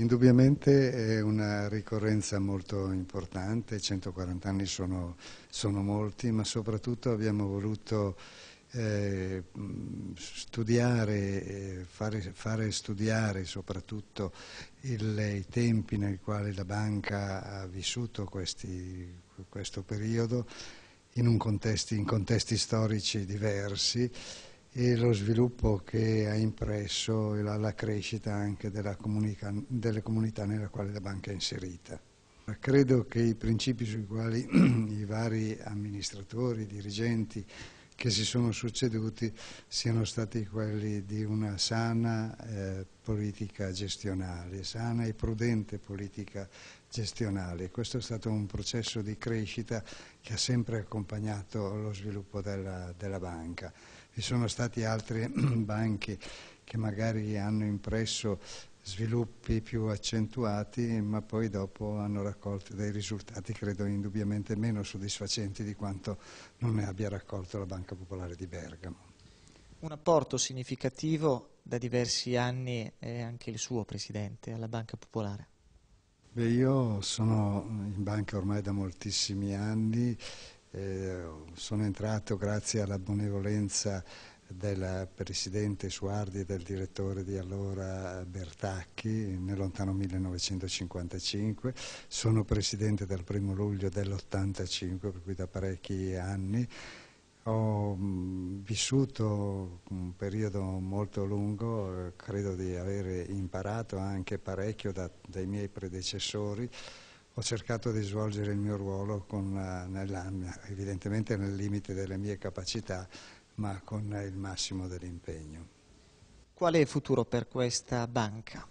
Indubbiamente è una ricorrenza molto importante, 140 anni sono, sono molti, ma soprattutto abbiamo voluto eh, studiare, fare, fare, studiare soprattutto il, i tempi nel quale la banca ha vissuto questi, questo periodo in, contesti, in contesti storici diversi e lo sviluppo che ha impresso e la, la crescita anche comunica, delle comunità nella quale la banca è inserita. Credo che i principi sui quali i vari amministratori, dirigenti che si sono succeduti siano stati quelli di una sana eh, politica gestionale, sana e prudente politica gestionale. Questo è stato un processo di crescita che ha sempre accompagnato lo sviluppo della, della banca. Ci sono stati altri banchi che magari hanno impresso sviluppi più accentuati, ma poi dopo hanno raccolto dei risultati credo indubbiamente meno soddisfacenti di quanto non ne abbia raccolto la Banca Popolare di Bergamo. Un apporto significativo da diversi anni è anche il suo presidente alla Banca Popolare. Beh, io sono in banca ormai da moltissimi anni eh, sono entrato grazie alla benevolenza del Presidente Suardi e del direttore di allora Bertacchi nel lontano 1955, sono Presidente dal 1 luglio dell'85 per cui da parecchi anni, ho mm, vissuto un periodo molto lungo, eh, credo di avere imparato anche parecchio da, dai miei predecessori ho cercato di svolgere il mio ruolo con, eh, evidentemente nel limite delle mie capacità, ma con il massimo dell'impegno. Qual è il futuro per questa banca?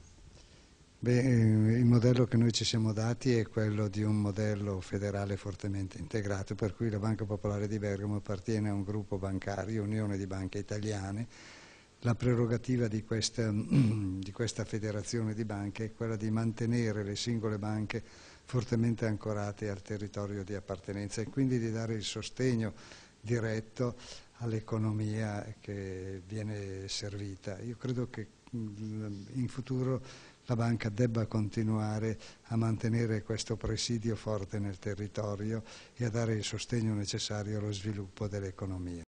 Beh, eh, il modello che noi ci siamo dati è quello di un modello federale fortemente integrato, per cui la Banca Popolare di Bergamo appartiene a un gruppo bancario, Unione di Banche Italiane. La prerogativa di questa, di questa federazione di banche è quella di mantenere le singole banche fortemente ancorati al territorio di appartenenza e quindi di dare il sostegno diretto all'economia che viene servita. Io credo che mm, in futuro la banca debba continuare a mantenere questo presidio forte nel territorio e a dare il sostegno necessario allo sviluppo dell'economia.